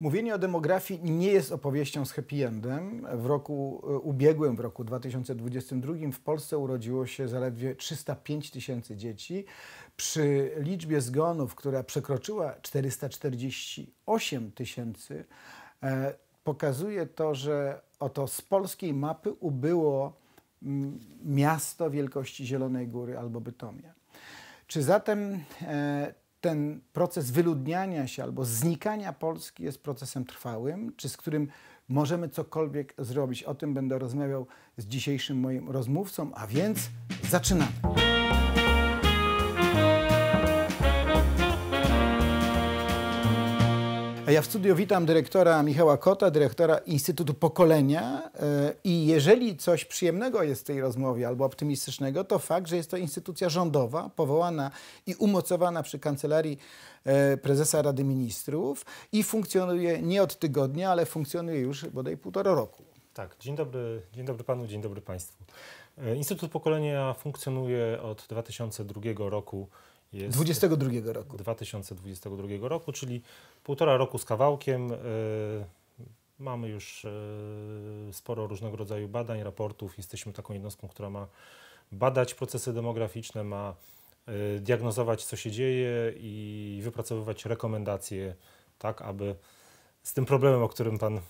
Mówienie o demografii nie jest opowieścią z happy endem. W roku e, ubiegłym, w roku 2022 w Polsce urodziło się zaledwie 305 tysięcy dzieci. Przy liczbie zgonów, która przekroczyła 448 tysięcy, e, pokazuje to, że oto z polskiej mapy ubyło mm, miasto wielkości Zielonej Góry albo Bytomia. Czy zatem e, ten proces wyludniania się albo znikania Polski jest procesem trwałym, czy z którym możemy cokolwiek zrobić. O tym będę rozmawiał z dzisiejszym moim rozmówcą, a więc zaczynamy. A ja w studiu witam dyrektora Michała Kota, dyrektora Instytutu Pokolenia. E, I jeżeli coś przyjemnego jest w tej rozmowie albo optymistycznego, to fakt, że jest to instytucja rządowa, powołana i umocowana przy kancelarii e, prezesa Rady Ministrów i funkcjonuje nie od tygodnia, ale funkcjonuje już bodaj półtora roku. Tak, dzień dobry, dzień dobry panu, dzień dobry państwu. E, Instytut Pokolenia funkcjonuje od 2002 roku jest 22 roku. 2022 roku, czyli półtora roku z kawałkiem. E, mamy już e, sporo różnego rodzaju badań, raportów. Jesteśmy taką jednostką, która ma badać procesy demograficzne, ma e, diagnozować, co się dzieje i wypracowywać rekomendacje, tak aby z tym problemem, o którym Pan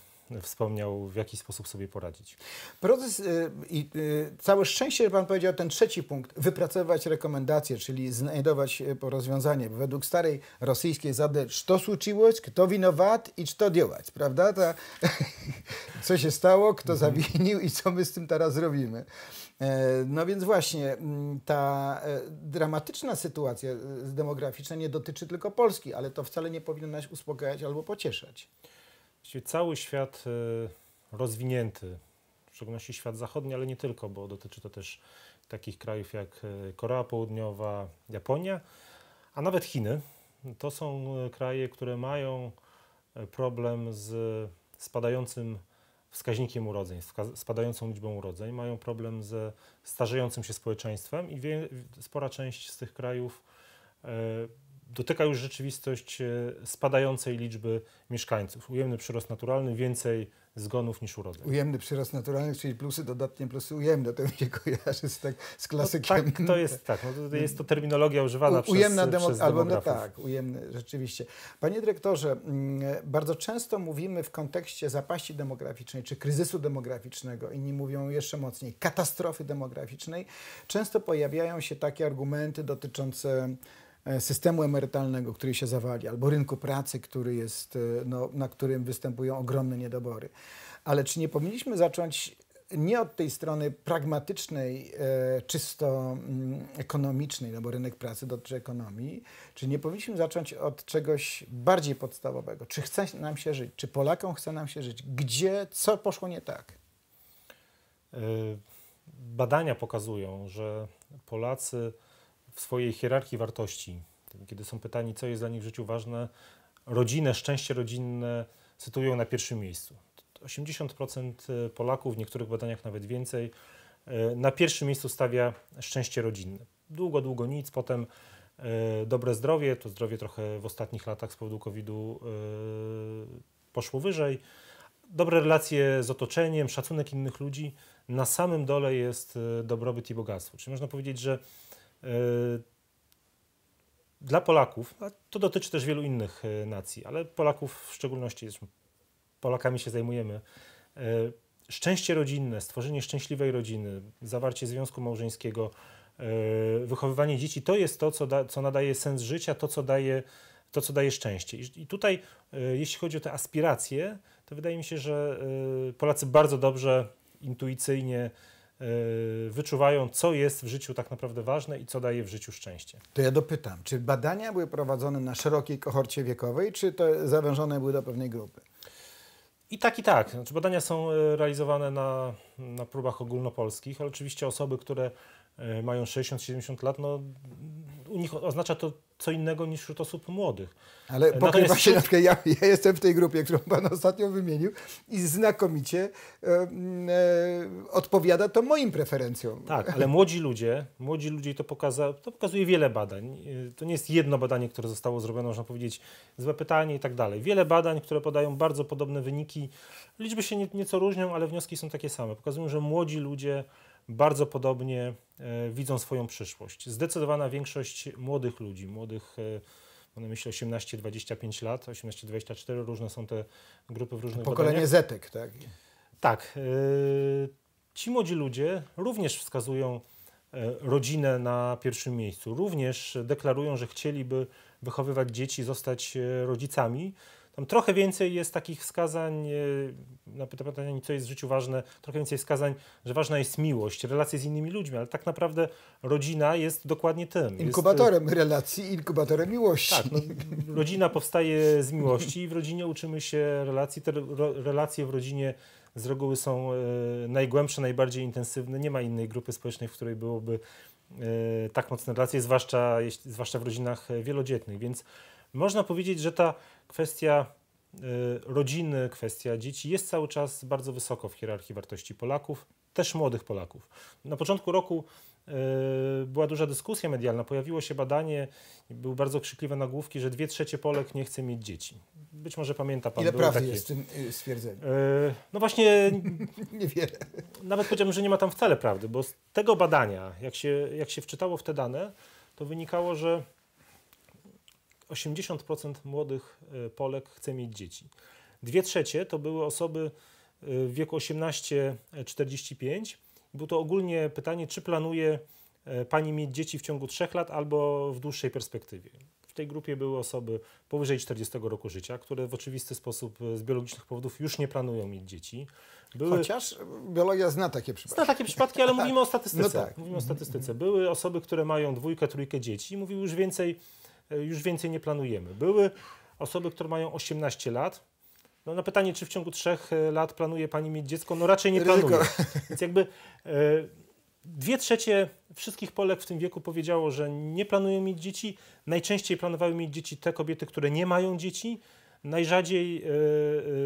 wspomniał, w jaki sposób sobie poradzić. Proces y, i y, y, całe szczęście, że Pan powiedział ten trzeci punkt, wypracować rekomendacje, czyli znajdować y, rozwiązanie. Według starej rosyjskiej zady, co случилось, kto winowat i co działać, prawda? Ta, co się stało, kto mhm. zawinił i co my z tym teraz robimy. E, no więc właśnie mm, ta e, dramatyczna sytuacja y, demograficzna nie dotyczy tylko Polski, ale to wcale nie powinno nas uspokajać albo pocieszać. Właściwie cały świat y, rozwinięty, w szczególności świat zachodni, ale nie tylko, bo dotyczy to też takich krajów jak y, Korea Południowa, Japonia, a nawet Chiny. To są y, kraje, które mają problem z spadającym wskaźnikiem urodzeń, spadającą liczbą urodzeń, mają problem ze starzejącym się społeczeństwem i spora część z tych krajów dotyka już rzeczywistość e, spadającej liczby mieszkańców. Ujemny przyrost naturalny, więcej zgonów niż urodzeń. Ujemny przyrost naturalny, czyli plusy dodatnie plusy ujemne, to mi się kojarzy z, tak, z klasykiem. No tak, to jest tak, no, jest to terminologia używana U, przez, ujemna demo, przez albo no tak, ujemny, rzeczywiście. Panie dyrektorze, mm, bardzo często mówimy w kontekście zapaści demograficznej czy kryzysu demograficznego, inni mówią jeszcze mocniej, katastrofy demograficznej, często pojawiają się takie argumenty dotyczące E, systemu emerytalnego, który się zawali, albo rynku pracy, który jest, e, no, na którym występują ogromne niedobory. Ale czy nie powinniśmy zacząć nie od tej strony pragmatycznej, e, czysto mm, ekonomicznej, no bo rynek pracy dotyczy ekonomii, czy nie powinniśmy zacząć od czegoś bardziej podstawowego? Czy chce nam się żyć? Czy Polakom chce nam się żyć? Gdzie, co poszło nie tak? Badania pokazują, że Polacy w swojej hierarchii wartości. Kiedy są pytani, co jest dla nich w życiu ważne, rodzinę, szczęście rodzinne cytują na pierwszym miejscu. 80% e, Polaków, w niektórych badaniach nawet więcej, e, na pierwszym miejscu stawia szczęście rodzinne. Długo, długo nic, potem e, dobre zdrowie, to zdrowie trochę w ostatnich latach z powodu COVID-u poszło wyżej. Dobre relacje z otoczeniem, szacunek innych ludzi. Na samym dole jest dobrobyt i bogactwo. Czyli można powiedzieć, że E, dla Polaków, a to dotyczy też wielu innych e, nacji, ale Polaków w szczególności, Polakami się zajmujemy, e, szczęście rodzinne, stworzenie szczęśliwej rodziny, zawarcie związku małżeńskiego, wychowywanie dzieci, to jest to, co, da, co nadaje sens życia, to co daje, to, co daje szczęście. I tutaj, jeśli chodzi o te aspiracje, to wydaje mi się, że Polacy bardzo dobrze, intuicyjnie, E, wyczuwają, co jest w życiu tak naprawdę ważne i co daje w życiu szczęście. To ja dopytam, czy badania były prowadzone na szerokiej kohorcie wiekowej, czy to zawężone były do pewnej grupy? I tak, i tak. Znaczy, badania są e, realizowane na, na próbach ogólnopolskich, ale oczywiście osoby, które E, mają 60-70 lat, no u nich oznacza to co innego niż wśród osób młodych. Ale pokrywa się wśród... ja, ja jestem w tej grupie, którą Pan ostatnio wymienił i znakomicie e, e, odpowiada to moim preferencjom. Tak, ale młodzi ludzie, młodzi ludzie to, pokaza, to pokazuje wiele badań. E, to nie jest jedno badanie, które zostało zrobione, można powiedzieć, złe pytanie i tak dalej. Wiele badań, które podają bardzo podobne wyniki. Liczby się nie, nieco różnią, ale wnioski są takie same. Pokazują, że młodzi ludzie bardzo podobnie e, widzą swoją przyszłość. Zdecydowana większość młodych ludzi, młodych e, mam na myśli 18-25 lat, 18-24, różne są te grupy w różnych Pokolenie Zetek, tak? Tak. E, ci młodzi ludzie również wskazują rodzinę na pierwszym miejscu, również deklarują, że chcieliby wychowywać dzieci, zostać rodzicami. Tam trochę więcej jest takich wskazań, e, na pytanie, co jest w życiu ważne, trochę więcej wskazań, że ważna jest miłość, relacje z innymi ludźmi, ale tak naprawdę rodzina jest dokładnie tym. E, inkubatorem jest, relacji, inkubatorem miłości. Tak, no, rodzina powstaje z miłości i w rodzinie uczymy się relacji. Te relacje w rodzinie z reguły są e, najgłębsze, najbardziej intensywne. Nie ma innej grupy społecznej, w której byłoby tak mocne relacje, zwłaszcza, zwłaszcza w rodzinach wielodzietnych. Więc można powiedzieć, że ta kwestia y, rodziny, kwestia dzieci jest cały czas bardzo wysoko w hierarchii wartości Polaków, też młodych Polaków. Na początku roku y, była duża dyskusja medialna, pojawiło się badanie, były bardzo krzykliwe nagłówki, że dwie trzecie Polek nie chce mieć dzieci. Być może pamięta pan. Ile prawdy takie... jest w tym y, stwierdzeniu? No właśnie... Niewiele. Nawet powiedziałbym, że nie ma tam wcale prawdy, bo z tego badania, jak się, jak się wczytało w te dane, to wynikało, że 80% młodych y, Polek chce mieć dzieci. Dwie trzecie to były osoby y, w wieku 18-45. Było to ogólnie pytanie, czy planuje y, pani mieć dzieci w ciągu trzech lat albo w dłuższej perspektywie. W tej grupie były osoby powyżej 40 roku życia, które w oczywisty sposób z biologicznych powodów już nie planują mieć dzieci. Były... Chociaż biologia zna takie przypadki. Zna takie przypadki, ale mówimy o statystyce. No tak. Mówimy o statystyce. Mhm. Były osoby, które mają dwójkę, trójkę dzieci. Mówił już więcej E, już więcej nie planujemy. Były osoby, które mają 18 lat. No na pytanie, czy w ciągu 3 e, lat planuje Pani mieć dziecko, no raczej nie planuje. Więc jakby e, dwie trzecie wszystkich Polek w tym wieku powiedziało, że nie planują mieć dzieci. Najczęściej planowały mieć dzieci te kobiety, które nie mają dzieci najrzadziej e, e,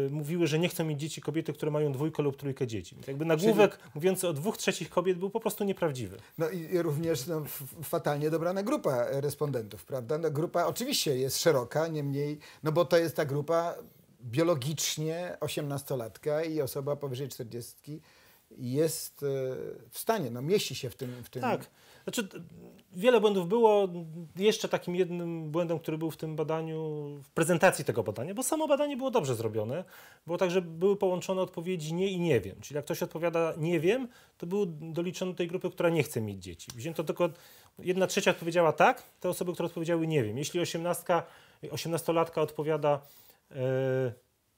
mówiły, że nie chcą mieć dzieci kobiety, które mają dwójkę lub trójkę dzieci. Jakby nagłówek Czyli... mówiący o dwóch trzecich kobiet był po prostu nieprawdziwy. No i również no, fatalnie dobrana grupa respondentów, prawda? No, grupa oczywiście jest szeroka, niemniej, no bo to jest ta grupa biologicznie 18-latka i osoba powyżej 40 jest e, w stanie, no mieści się w tym. W tym tak. Znaczy, wiele błędów było. Jeszcze takim jednym błędem, który był w tym badaniu, w prezentacji tego badania, bo samo badanie było dobrze zrobione, było tak, że były połączone odpowiedzi nie i nie wiem. Czyli jak ktoś odpowiada nie wiem, to był doliczony do tej grupy, która nie chce mieć dzieci. Wzięto tylko jedna trzecia odpowiedziała tak, te osoby, które odpowiedziały nie wiem. Jeśli osiemnastka, osiemnastolatka odpowiada yy,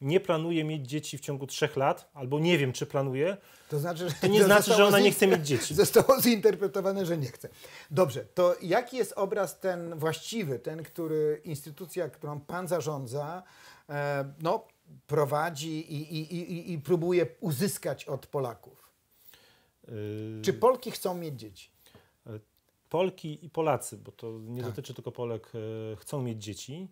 nie planuje mieć dzieci w ciągu trzech lat, albo nie wiem, czy planuje, to, znaczy, że to nie to znaczy, że ona nie chce mieć dzieci. Zostało zinterpretowane, że nie chce. Dobrze, to jaki jest obraz ten właściwy, ten, który instytucja, którą pan zarządza, e, no, prowadzi i, i, i, i próbuje uzyskać od Polaków? Yy... Czy Polki chcą mieć dzieci? Polki i Polacy, bo to nie tak. dotyczy tylko Polek, e, chcą mieć dzieci.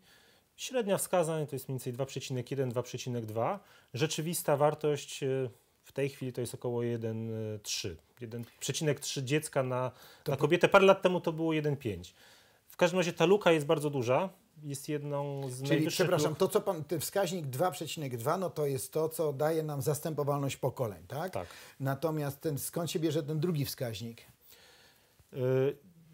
Średnia wskazań to jest mniej więcej 2,1-2,2. Rzeczywista wartość e, w tej chwili to jest około 1,3. 1,3 dziecka na, na kobietę. Parę lat temu to było 1,5. W każdym razie ta luka jest bardzo duża. Jest jedną z Czyli, przepraszam, luk. to co pan, ten wskaźnik 2,2 no to jest to, co daje nam zastępowalność pokoleń, tak? Tak. Natomiast ten, skąd się bierze ten drugi wskaźnik?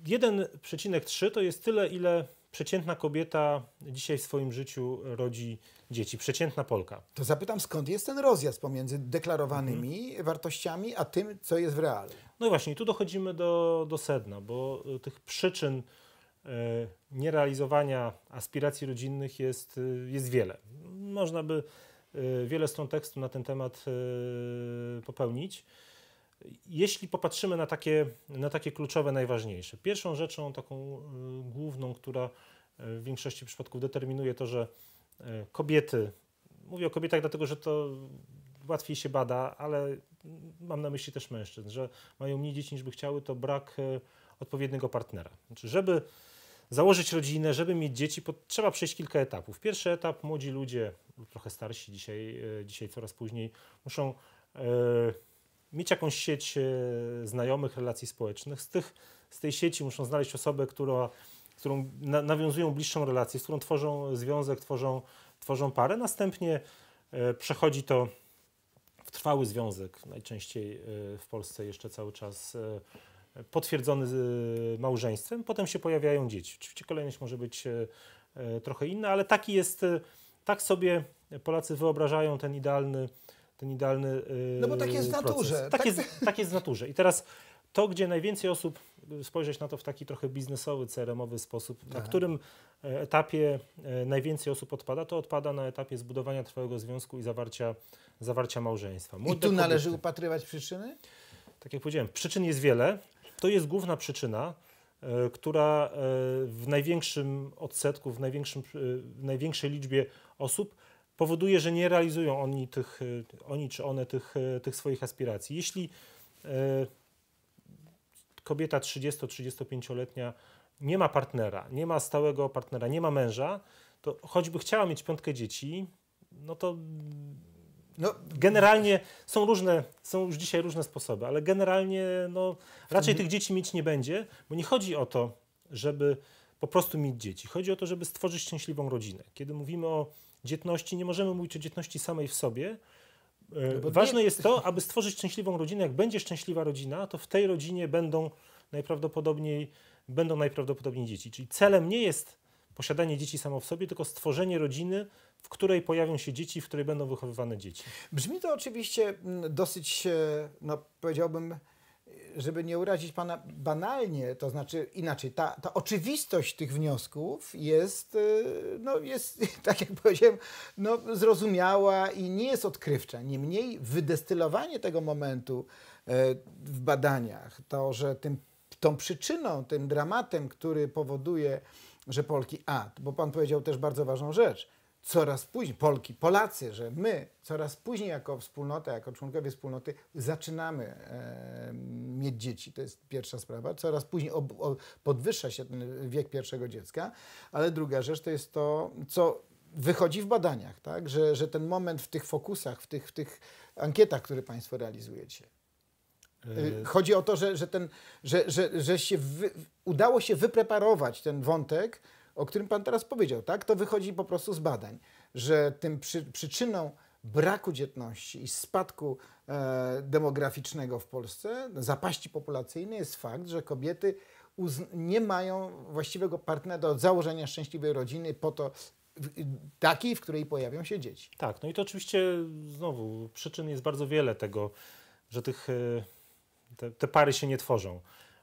1,3 e, to jest tyle, ile przeciętna kobieta dzisiaj w swoim życiu rodzi dzieci, przeciętna Polka. To zapytam, skąd jest ten rozjazd pomiędzy deklarowanymi mhm. wartościami, a tym, co jest w realu? No i właśnie, tu dochodzimy do, do sedna, bo y, tych przyczyn y, nierealizowania aspiracji rodzinnych jest, y, jest wiele. Można by y, wiele stron tekstu na ten temat popełnić. Jeśli popatrzymy na takie, na takie kluczowe, najważniejsze, pierwszą rzeczą, taką y, główną, która y, w większości przypadków determinuje to, że y, kobiety, mówię o kobietach, dlatego że to łatwiej się bada, ale mam na myśli też mężczyzn, że mają mniej dzieci niż by chciały, to brak odpowiedniego partnera. Znaczy, żeby założyć rodzinę, żeby mieć dzieci, trzeba przejść kilka etapów. Pierwszy etap młodzi ludzie, trochę starsi dzisiaj, dzisiaj coraz później, muszą mieć jakąś sieć e, znajomych, relacji społecznych. Z, tych, z tej sieci muszą znaleźć osobę, która, którą na, nawiązują bliższą relację, z którą tworzą związek, tworzą, tworzą parę. Następnie e, przechodzi to w trwały związek, najczęściej e, w Polsce jeszcze cały czas potwierdzony małżeństwem. Potem się pojawiają dzieci. Oczywiście kolejność może być trochę inna, ale taki jest, tak sobie Polacy wyobrażają ten idealny ten idealny. No bo tak jest w y, naturze. Tak, tak, jest, tak jest w naturze. I teraz to, gdzie najwięcej osób y, spojrzeć na to w taki trochę biznesowy, crm sposób, na tak. którym e, etapie e, najwięcej osób odpada, to odpada na etapie zbudowania trwałego związku i zawarcia, zawarcia małżeństwa. Młode I tu kobiety, należy upatrywać przyczyny? Tak jak powiedziałem, przyczyn jest wiele. To jest główna przyczyna, e, która w największym odsetku, w, największym, w największej liczbie osób powoduje, że nie realizują oni, tych, y, oni czy one tych, y, tych swoich aspiracji. Jeśli y, kobieta 30-35-letnia nie ma partnera, nie ma stałego partnera, nie ma męża, to choćby chciała mieć piątkę dzieci, no to no, generalnie są różne, są już dzisiaj różne sposoby, ale generalnie no, raczej tych dzieci mieć nie będzie, bo nie chodzi o to, żeby po prostu mieć dzieci. Chodzi o to, żeby stworzyć szczęśliwą rodzinę. Kiedy mówimy o dzietności, nie możemy mówić o dzietności samej w sobie. E, no Ważne nie... jest to, aby stworzyć szczęśliwą rodzinę. Jak będzie szczęśliwa rodzina, to w tej rodzinie będą najprawdopodobniej, będą najprawdopodobniej dzieci. Czyli celem nie jest posiadanie dzieci samo w sobie, tylko stworzenie rodziny, w której pojawią się dzieci, w której będą wychowywane dzieci. Brzmi to oczywiście mm, dosyć, e, no, powiedziałbym, żeby nie urazić pana banalnie, to znaczy inaczej, ta, ta oczywistość tych wniosków jest, y, no jest, tak jak powiedziałem, no, zrozumiała i nie jest odkrywcza. Niemniej wydestylowanie tego momentu e, w badaniach, to, że tym, tą przyczyną, tym dramatem, który powoduje, że Polki, a, bo pan powiedział też bardzo ważną rzecz, coraz później, Polki, Polacy, że my coraz później jako wspólnota, jako członkowie wspólnoty zaczynamy e, mieć dzieci. To jest pierwsza sprawa. Coraz później ob, ob, podwyższa się ten wiek pierwszego dziecka. Ale druga rzecz to jest to, co wychodzi w badaniach, tak? że, że ten moment w tych fokusach, w tych, w tych ankietach, które Państwo realizujecie. E, y, chodzi o to, że, że, ten, że, że, że się wy, udało się wypreparować ten wątek, o którym Pan teraz powiedział, tak? To wychodzi po prostu z badań, że tym przy, przyczyną braku dzietności i spadku e, demograficznego w Polsce, zapaści populacyjnej jest fakt, że kobiety nie mają właściwego partnera do założenia szczęśliwej rodziny po to, takiej, w której pojawią się dzieci. Tak, no i to oczywiście znowu przyczyn jest bardzo wiele tego, że tych, e, te, te pary się nie tworzą,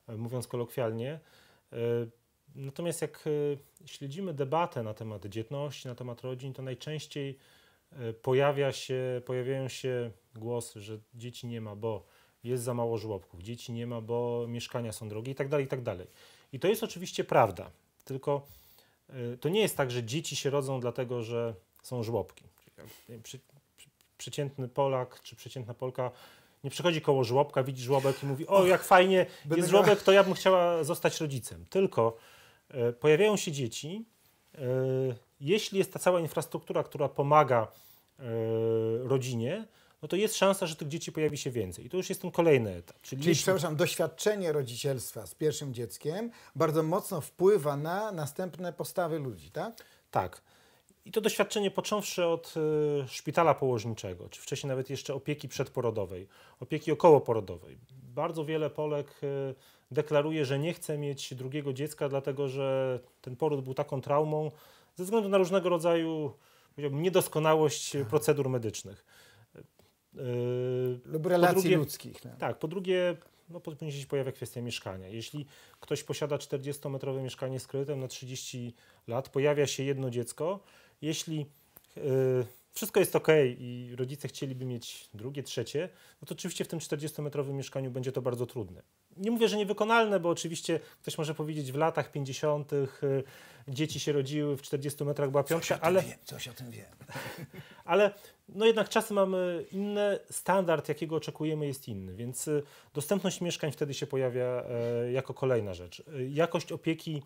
e, mówiąc kolokwialnie. E, Natomiast jak e, śledzimy debatę na temat dzietności, na temat rodzin, to najczęściej e, pojawia się, pojawiają się głosy, że dzieci nie ma, bo jest za mało żłobków, dzieci nie ma, bo mieszkania są drogie itd., tak itd. Tak I to jest oczywiście prawda, tylko e, to nie jest tak, że dzieci się rodzą dlatego, że są żłobki. przeciętny Polak czy przeciętna Polka nie przychodzi koło żłobka, widzi żłobek i mówi, o jak fajnie, jest żłobek, to ja bym chciała zostać rodzicem. Tylko E, pojawiają się dzieci. E, jeśli jest ta cała infrastruktura, która pomaga e, rodzinie, no to jest szansa, że tych dzieci pojawi się więcej. I to już jest ten kolejny etap. Czyli, Czyli jeśli... przepraszam, doświadczenie rodzicielstwa z pierwszym dzieckiem bardzo mocno wpływa na następne postawy ludzi, tak? Tak. I to doświadczenie począwszy od y, szpitala położniczego, czy wcześniej nawet jeszcze opieki przedporodowej, opieki okołoporodowej. Bardzo wiele Polek y, deklaruje, że nie chce mieć drugiego dziecka, dlatego że ten poród był taką traumą ze względu na różnego rodzaju niedoskonałość tak. procedur medycznych. Yy, Lub relacji drugie, ludzkich. No. Tak, po drugie no, powinien się pojawia kwestia mieszkania. Jeśli ktoś posiada 40-metrowe mieszkanie z kredytem na 30 lat, pojawia się jedno dziecko, jeśli yy, wszystko jest ok i rodzice chcieliby mieć drugie, trzecie, no to oczywiście w tym 40-metrowym mieszkaniu będzie to bardzo trudne nie mówię, że niewykonalne, bo oczywiście ktoś może powiedzieć w latach 50. Y, dzieci się rodziły w 40 metrach była piątka, ale... Wiem, coś o tym wiem. Ale no jednak czasy mamy inne, standard jakiego oczekujemy jest inny, więc y, dostępność mieszkań wtedy się pojawia e, jako kolejna rzecz. Y, jakość opieki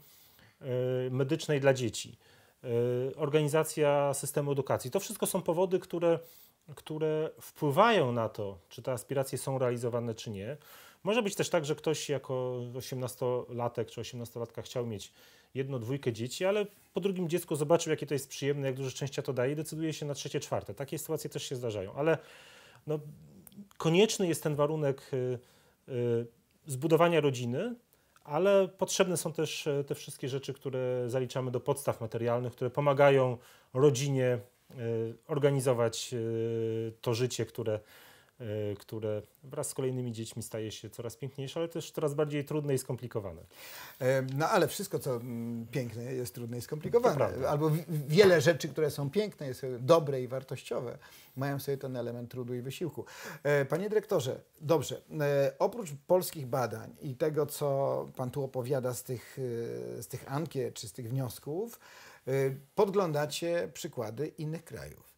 e, medycznej dla dzieci, e, organizacja systemu edukacji. To wszystko są powody, które, które wpływają na to, czy te aspiracje są realizowane, czy nie. Może być też tak, że ktoś jako 18-latek czy 18-latka chciał mieć jedno, dwójkę dzieci, ale po drugim dziecku zobaczył, jakie to jest przyjemne, jak dużo szczęścia to daje i decyduje się na trzecie, czwarte. Takie sytuacje też się zdarzają, ale no, konieczny jest ten warunek y, y, zbudowania rodziny, ale potrzebne są też e, te wszystkie rzeczy, które zaliczamy do podstaw materialnych, które pomagają rodzinie e, organizować e, to życie, które E, które wraz z kolejnymi dziećmi staje się coraz piękniejsze, ale też coraz bardziej trudne i skomplikowane. E, no ale wszystko, co mm, piękne, jest trudne i skomplikowane. Albo wiele rzeczy, które są piękne, jest dobre i wartościowe, mają sobie ten element trudu i wysiłku. E, panie dyrektorze, dobrze, oprócz polskich badań i tego, co pan tu opowiada z tych, z tych ankiet czy z tych wniosków, podglądacie przykłady innych krajów.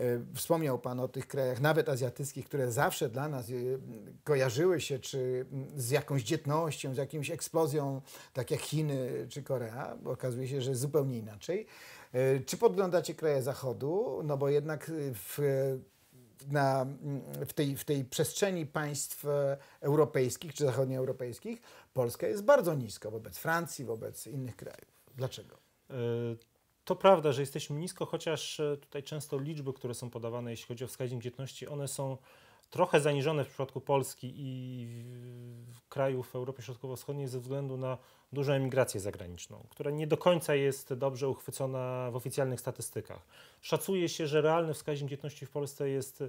E, wspomniał Pan o tych krajach, nawet azjatyckich, które zawsze dla nas e, kojarzyły się czy z jakąś dzietnością, z jakimś eksplozją, tak jak Chiny czy Korea, bo okazuje się, że zupełnie inaczej. E, czy podglądacie kraje Zachodu? No bo jednak w na, w, tej, w tej przestrzeni państw europejskich czy zachodnioeuropejskich Polska jest bardzo nisko wobec Francji, wobec innych krajów. Dlaczego? To prawda, że jesteśmy nisko, chociaż e, tutaj często liczby, które są podawane, jeśli chodzi o wskaźnik dzietności, one są trochę zaniżone w przypadku Polski i krajów Europy Środkowo-Wschodniej ze względu na dużą emigrację zagraniczną, która nie do końca jest dobrze uchwycona w oficjalnych statystykach. Szacuje się, że realny wskaźnik dzietności w Polsce jest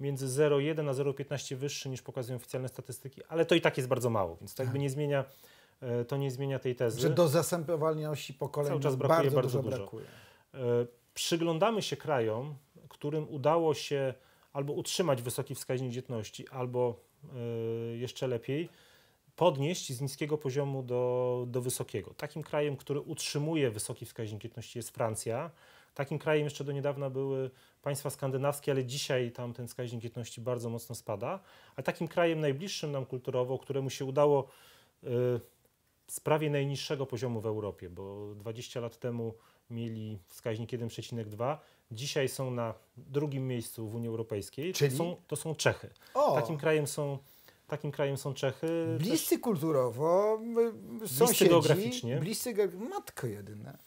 między 0,1 a 0,15 wyższy niż pokazują oficjalne statystyki, ale to i tak jest bardzo mało, więc to jakby tak. nie zmienia E, to nie zmienia tej tezy. Że do zastępowalności pokoleń Cały czas brakuje, bardzo, bardzo dużo. Brakuje. E, przyglądamy się krajom, którym udało się albo utrzymać wysoki wskaźnik dzietności, albo e, jeszcze lepiej podnieść z niskiego poziomu do, do wysokiego. Takim krajem, który utrzymuje wysoki wskaźnik dzietności jest Francja. Takim krajem jeszcze do niedawna były państwa skandynawskie, ale dzisiaj tam ten wskaźnik dzietności bardzo mocno spada. A takim krajem najbliższym nam kulturowo, któremu się udało z prawie najniższego poziomu w Europie, bo 20 lat temu mieli wskaźnik 1,2, dzisiaj są na drugim miejscu w Unii Europejskiej. Czyli? To są, to są Czechy. O. Takim krajem są Takim krajem są Czechy. Bliscy kulturowo, y, bliscy sąsiedzi, geograficznie. Bliscy geograficznie, matko jedyne.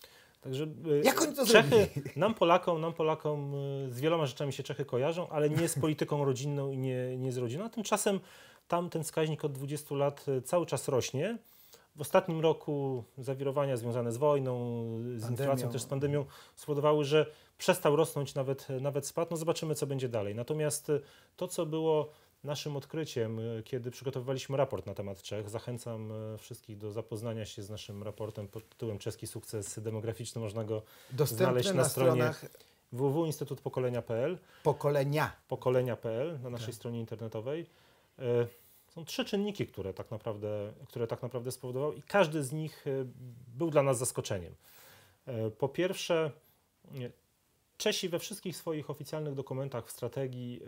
Także y, Jak oni to Czechy, zrobili? nam Polakom, nam Polakom y, z wieloma rzeczami się Czechy kojarzą, ale nie z polityką rodzinną i nie, nie z rodziną. A tymczasem tam ten wskaźnik od 20 lat cały czas rośnie w ostatnim roku zawirowania związane z wojną, z pandemią. inflacją, też z pandemią spowodowały, że przestał rosnąć, nawet, nawet spadł. No zobaczymy, co będzie dalej. Natomiast y, to, co było naszym odkryciem, y, kiedy przygotowywaliśmy raport na temat Czech. Zachęcam y, wszystkich do zapoznania się z naszym raportem pod tytułem Czeski sukces demograficzny. Można go Dostępne znaleźć na, na stronie stronach... www.instytutpokolenia.pl Pokolenia. Pokolenia.pl na naszej tak. stronie internetowej. Są trzy czynniki, które tak naprawdę, które tak naprawdę spowodowały i każdy z nich e, był dla nas zaskoczeniem. E, po pierwsze, Czesi we wszystkich swoich oficjalnych dokumentach w strategii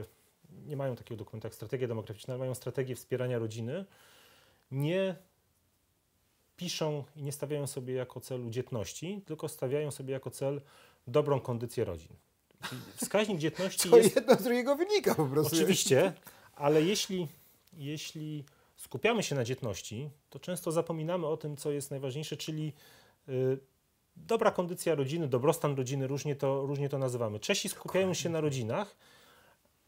e, nie mają takiego dokumentu jak strategia demograficzna, ale mają strategię wspierania rodziny. Nie piszą i nie stawiają sobie jako celu dzietności, tylko stawiają sobie jako cel dobrą kondycję rodzin. wskaźnik dzietności To jest... jedno z drugiego wynika po prostu. Oczywiście, ale jeśli jeśli skupiamy się na dzietności, to często zapominamy o tym, co jest najważniejsze, czyli y, dobra kondycja rodziny, dobrostan rodziny, różnie to, różnie to nazywamy. Czesi skupiają się na rodzinach,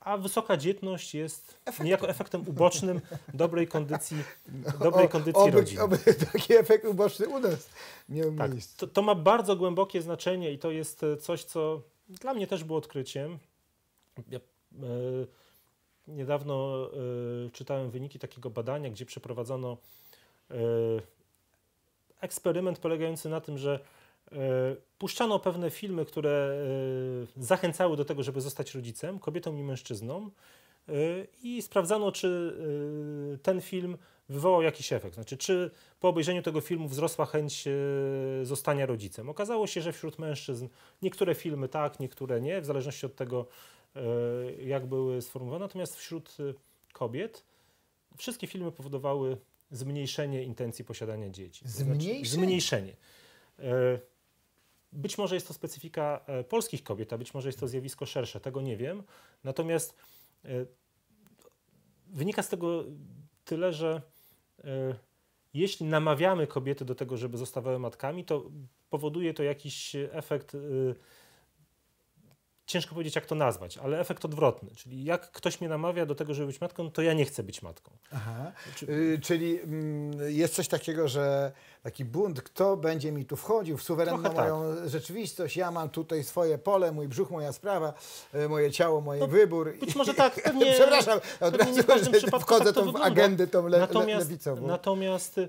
a wysoka dzietność jest efektem. niejako efektem ubocznym dobrej kondycji, no, dobrej o, kondycji oby, rodzin. Oby taki efekt uboczny u nas miał tak, to, to, ma bardzo głębokie znaczenie i to jest e, coś, co dla mnie też było odkryciem. Ja, yy, niedawno e, czytałem wyniki takiego badania, gdzie przeprowadzono e, eksperyment polegający na tym, że e, puszczano pewne filmy, które zachęcały do tego, żeby zostać rodzicem, kobietom i mężczyznom i sprawdzano, czy ten film wywołał jakiś efekt. Znaczy, czy po obejrzeniu tego filmu wzrosła chęć zostania rodzicem. Okazało się, że wśród mężczyzn niektóre filmy tak, niektóre nie, w zależności od tego, E, jak były sformułowane. Natomiast wśród e, kobiet wszystkie filmy powodowały zmniejszenie intencji posiadania dzieci. zmniejszenie? Znaczy, zmniejszenie. E, być może jest to specyfika polskich kobiet, a być może jest to zjawisko szersze, tego nie wiem. Natomiast wynika z tego tyle, że jeśli namawiamy kobiety do tego, żeby zostawały matkami, to powoduje to jakiś efekt y, ciężko powiedzieć, jak to nazwać, ale efekt odwrotny. Czyli jak ktoś mnie namawia do tego, żeby być matką, to ja nie chcę być matką. Aha. Czy... Znaczy- y, czyli mm, jest coś takiego, że taki bunt, kto będzie mi tu wchodził w suwerenną Trochę tak. moją tak. rzeczywistość, ja mam tutaj swoje pole, mój brzuch, moja sprawa, y, moje ciało, mój no, wybór. Być może tak, pewnie... Przepraszam, od razu, nie w każdym przypadku tak wchodzę tak tą w agendę tą le, natomiast, le, lewicową. Natomiast...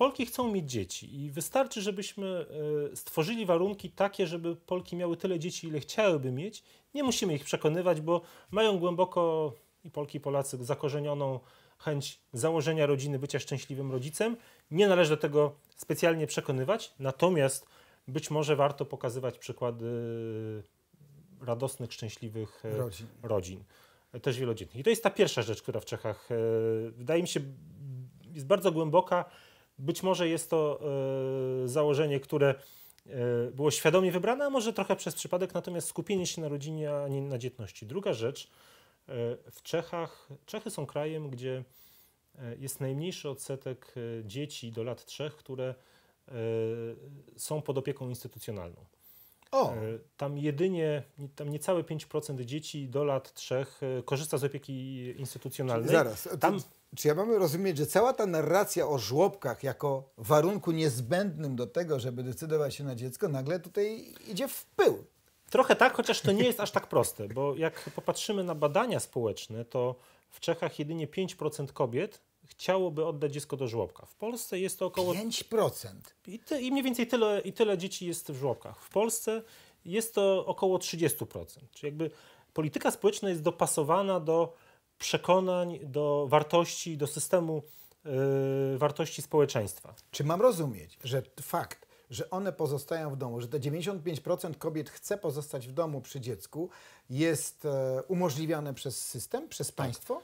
Polki chcą mieć dzieci i wystarczy, żebyśmy e, stworzyli warunki takie, żeby Polki miały tyle dzieci, ile chciałyby mieć. Nie musimy ich przekonywać, bo mają głęboko i Polki i Polacy zakorzenioną chęć założenia rodziny, bycia szczęśliwym rodzicem. Nie należy do tego specjalnie przekonywać, natomiast być może warto pokazywać przykłady radosnych, szczęśliwych e, rodzin. rodzin e, też wielodzietnych. I to jest ta pierwsza rzecz, która w Czechach, wydaje mi się, jest bardzo głęboka być może jest to e, założenie, które e, było świadomie wybrane, a może trochę przez przypadek, natomiast skupienie się na rodzinie, a nie na dzietności. Druga rzecz, e, w Czechach, Czechy są krajem, gdzie jest najmniejszy odsetek dzieci do lat trzech, które są pod opieką instytucjonalną. O. Tam jedynie, tam niecałe 5% dzieci do lat 3 korzysta z opieki instytucjonalnej. Zaraz, tam, czy ja mamy rozumieć, że cała ta narracja o żłobkach jako warunku niezbędnym do tego, żeby decydować się na dziecko, nagle tutaj idzie w pył? Trochę tak, chociaż to nie jest aż tak proste, bo jak popatrzymy na badania społeczne, to w Czechach jedynie 5% kobiet chciałoby oddać dziecko do żłobka. W Polsce jest to około... 5%? I, ty, i mniej więcej tyle, i tyle dzieci jest w żłobkach. W Polsce jest to około 30%. Czyli jakby polityka społeczna jest dopasowana do przekonań, do wartości, do systemu yy, wartości społeczeństwa. Czy mam rozumieć, że fakt, że one pozostają w domu, że te 95% kobiet chce pozostać w domu przy dziecku, jest e, umożliwiane przez system, przez tak. państwo? E,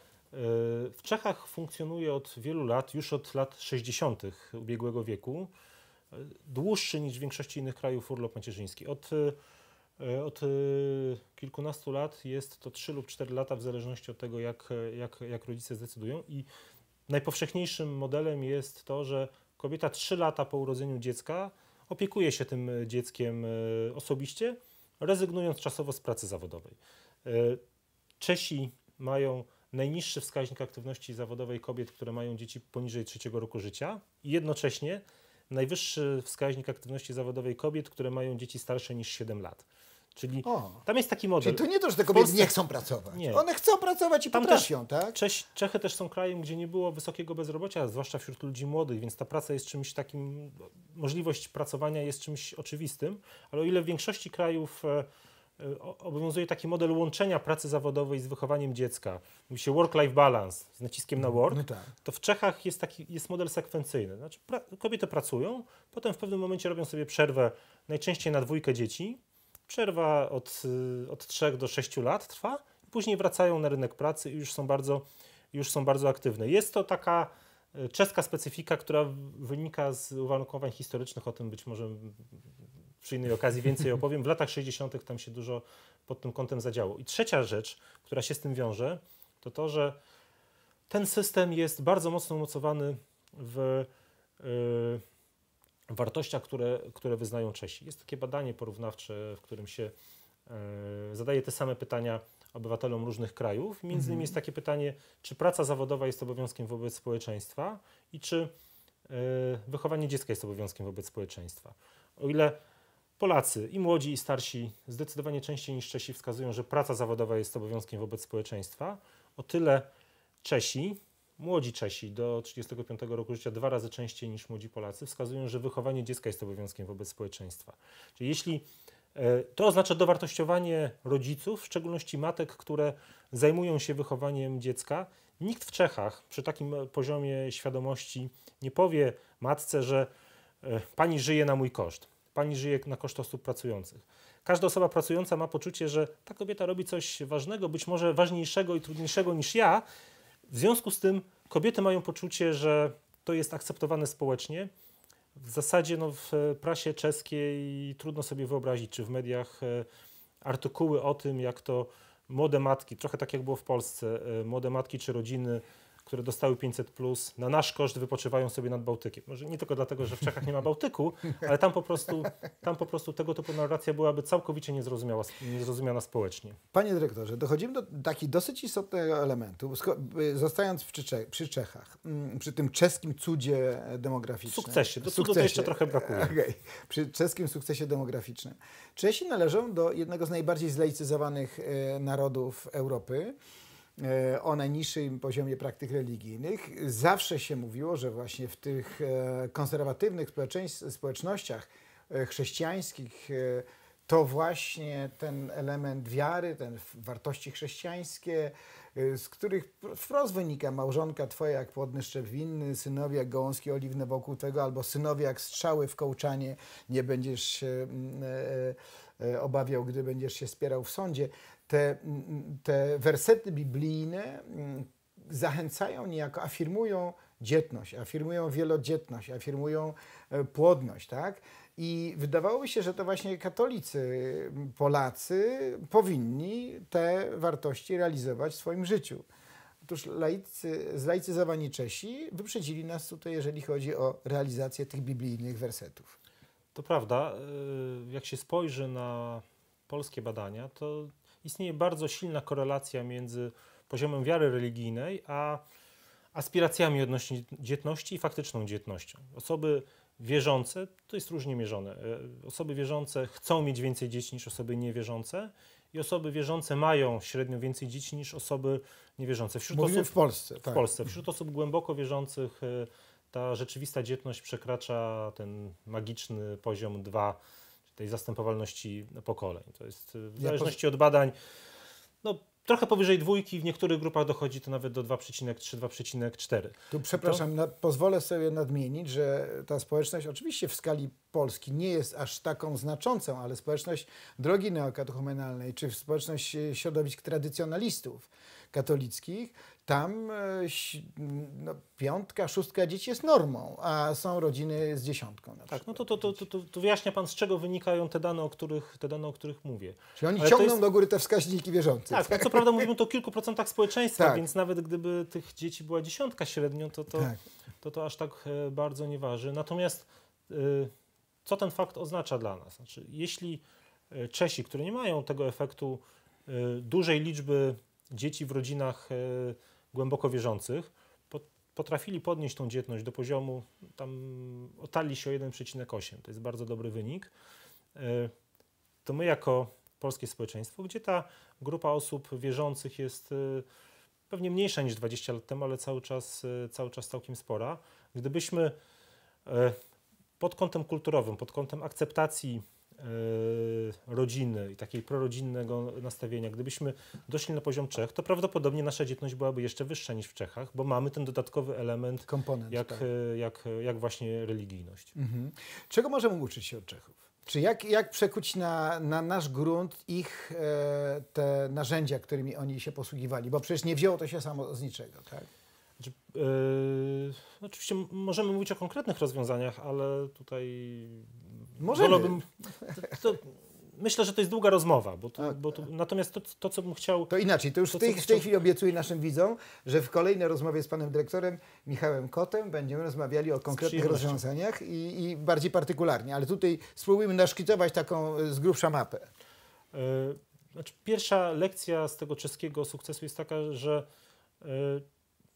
w Czechach funkcjonuje od wielu lat, już od lat 60. ubiegłego wieku, e, dłuższy niż w większości innych krajów urlop macierzyński. Od E, od e, kilkunastu lat jest to 3 lub 4 lata, w zależności od tego, jak, jak, jak rodzice zdecydują. I najpowszechniejszym modelem jest to, że kobieta 3 lata po urodzeniu dziecka opiekuje się tym dzieckiem e, osobiście, rezygnując czasowo z pracy zawodowej. Czesi mają najniższy wskaźnik aktywności zawodowej kobiet, które mają dzieci poniżej trzeciego roku życia i jednocześnie najwyższy wskaźnik aktywności zawodowej kobiet, które mają dzieci starsze niż 7 lat. Czyli o, tam jest taki model. Czyli to nie to, że te kobiety Polsce... nie chcą pracować. Nie. One chcą pracować i tam potrafią, też, tak? Czech, Czechy też są krajem, gdzie nie było wysokiego bezrobocia, zwłaszcza wśród ludzi młodych, więc ta praca jest czymś takim, możliwość pracowania jest czymś oczywistym, ale o ile w większości krajów e, e, obowiązuje taki model łączenia pracy zawodowej z wychowaniem dziecka. Mówi się work-life balance z naciskiem na no work. No tak. To w Czechach jest taki jest model sekwencyjny. Znaczy pra kobiety pracują, potem w pewnym momencie robią sobie przerwę najczęściej na dwójkę dzieci, Przerwa od, y, od 3 do 6 lat trwa, później wracają na rynek pracy i już są bardzo, już są bardzo aktywne. Jest to taka y, czeska specyfika, która wynika z uwarunkowań historycznych, o tym być może przy innej okazji więcej opowiem. W latach 60. tam się dużo pod tym kątem zadziało. I trzecia rzecz, która się z tym wiąże, to to, że ten system jest bardzo mocno umocowany w. Yy, wartościach, które, które wyznają Czesi. Jest takie badanie porównawcze, w którym się e, zadaje te same pytania obywatelom różnych krajów. Między mhm. innymi jest takie pytanie, czy praca zawodowa jest obowiązkiem wobec społeczeństwa i czy e, wychowanie dziecka jest obowiązkiem wobec społeczeństwa. O ile Polacy, i młodzi, i starsi, zdecydowanie częściej niż Czesi wskazują, że praca zawodowa jest obowiązkiem wobec społeczeństwa, o tyle Czesi Młodzi Czesi do 35 roku życia dwa razy częściej niż młodzi Polacy wskazują, że wychowanie dziecka jest obowiązkiem wobec społeczeństwa. Czyli jeśli e, to oznacza dowartościowanie rodziców, w szczególności matek, które zajmują się wychowaniem dziecka. Nikt w Czechach przy takim poziomie świadomości nie powie matce, że e, pani żyje na mój koszt, pani żyje na koszt osób pracujących. Każda osoba pracująca ma poczucie, że ta kobieta robi coś ważnego, być może ważniejszego i trudniejszego niż ja, w związku z tym kobiety mają poczucie, że to jest akceptowane społecznie. W zasadzie no, w prasie czeskiej trudno sobie wyobrazić, czy w mediach e, artykuły o tym, jak to młode matki, trochę tak jak było w Polsce, e, młode matki czy rodziny które dostały 500 plus, na nasz koszt wypoczywają sobie nad Bałtykiem. Może nie tylko dlatego, że w Czechach nie ma Bałtyku, ale tam po prostu, tam po prostu tego typu narracja byłaby całkowicie niezrozumiała, niezrozumiana społecznie. Panie dyrektorze, dochodzimy do takiego dosyć istotnego elementu, y, zostając przy, Czech, przy Czechach, mm, przy tym czeskim cudzie demograficznym. Sukcesie, do sukcesie jeszcze trochę brakuje. Okay. Przy czeskim sukcesie demograficznym. Czesi należą do jednego z najbardziej zlaicyzowanych y, narodów Europy. E, o najniższym poziomie praktyk religijnych. Zawsze się mówiło, że właśnie w tych e, konserwatywnych społecznościach e, chrześcijańskich to właśnie ten element wiary, ten wartości chrześcijańskie, z których wprost wynika małżonka twoja jak płodny szczep winny, synowie jak gąski oliwne wokół tego, albo synowie jak strzały w kołczanie, nie będziesz się mm, obawiał, gdy będziesz się spierał w sądzie te, mm, mm, te wersety biblijne mm, zachęcają niejako, afirmują dzietność, afirmują wielodzietność, afirmują e, płodność, tak? I wydawałoby się, że to właśnie katolicy, Polacy powinni te wartości realizować w swoim życiu. Otóż laicy, zlaicyzowani Czesi wyprzedzili nas tutaj, jeżeli chodzi o realizację tych biblijnych wersetów. To prawda. E, jak się spojrzy na polskie badania, to istnieje bardzo silna korelacja między poziomem wiary religijnej a aspiracjami odnośnie dzietności i faktyczną dzietnością. Osoby wierzące, to jest różnie mierzone, e, osoby wierzące chcą mieć więcej dzieci niż osoby niewierzące i osoby wierzące mają średnio więcej dzieci niż osoby niewierzące. Wśród osób, w Polsce. Tak. W tak. Polsce. Wśród osób głęboko wierzących e, ta rzeczywista dzietność przekracza ten magiczny poziom 2 tej zastępowalności pokoleń. To jest e, w zależności od badań, no trochę powyżej dwójki, w niektórych grupach dochodzi to nawet do 2,3, 2,4. Tu przepraszam, to... na, pozwolę sobie nadmienić, że ta społeczność oczywiście w skali Polski nie jest aż taką znaczącą, ale społeczność drogi neokatuchomenalnej, czy społeczność e, środowisk tradycjonalistów, katolickich, tam e, no, piątka, szóstka dzieci jest normą, a są rodziny z dziesiątką. tak, no to, to, to, to, to wyjaśnia Pan, z czego wynikają te dane, o których, te dane, o których mówię. Czyli oni Ale ciągną jest... do góry te wskaźniki wierzące. Tak, no, co prawda mówimy to o kilku procentach społeczeństwa, tak. więc nawet gdyby tych dzieci była dziesiątka średnio, to to, tak. to, to aż tak e, bardzo nie waży. Natomiast e, co ten fakt oznacza dla nas? Znaczy, jeśli Czesi, które nie mają tego efektu dużej liczby dzieci w rodzinach e, głęboko wierzących potrafili podnieść tą dzietność do poziomu, tam otali się o 1,8. To jest bardzo dobry wynik. E, to my jako polskie społeczeństwo, gdzie ta grupa osób wierzących jest e, pewnie mniejsza niż 20 lat temu, ale cały czas, cały czas całkiem spora. Gdybyśmy pod kątem kulturowym, pod kątem akceptacji E, rodziny i takiej prorodzinnego nastawienia, gdybyśmy doszli na poziom Czech, to prawdopodobnie nasza dzietność byłaby jeszcze wyższa niż w Czechach, bo mamy ten dodatkowy element, komponent, jak, tak. E, jak, jak właśnie religijność. Mhm. Czego możemy uczyć się od Czechów? Czy jak, jak przekuć na, na nasz grunt ich e, te narzędzia, którymi oni się posługiwali? Bo przecież nie wzięło to się samo z niczego, tak? Znaczy, e, oczywiście możemy mówić o konkretnych rozwiązaniach, ale tutaj może, bym. myślę, że to jest długa rozmowa, bo, tak. bo natomiast to, to, co bym chciał... To inaczej, to już to, w, tej, w tej chwili obiecuję naszym widzom, że w kolejnej rozmowie z panem dyrektorem Michałem Kotem będziemy rozmawiali o konkretnych rozwiązaniach i, i, bardziej partykularnie, ale tutaj spróbujmy naszkicować taką y, z grubsza mapę. Yy, znaczy, pierwsza lekcja z tego czeskiego sukcesu jest taka, że yy,